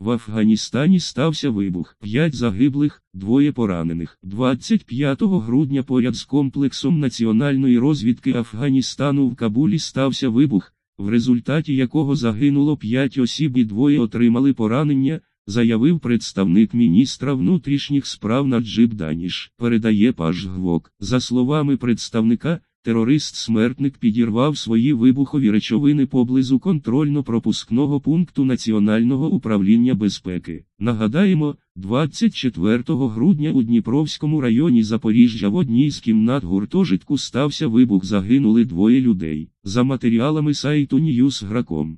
В Афганістані стався вибух, п'ять загиблих, двоє поранених. 25 грудня поряд з комплексом національної розвідки Афганістану в Кабулі стався вибух, в результаті якого загинуло п'ять осіб і двоє отримали поранення, заявив представник міністра внутрішніх справ Наджиб Даніш. Передає Паш Гвок. За словами представника, Терорист-смертник підірвав свої вибухові речовини поблизу контрольно-пропускного пункту Національного управління безпеки. Нагадаємо, 24 грудня у Дніпровському районі Запоріжжя в одній з кімнат гуртожитку стався вибух. Загинули двоє людей. За матеріалами сайту Newsgra.com.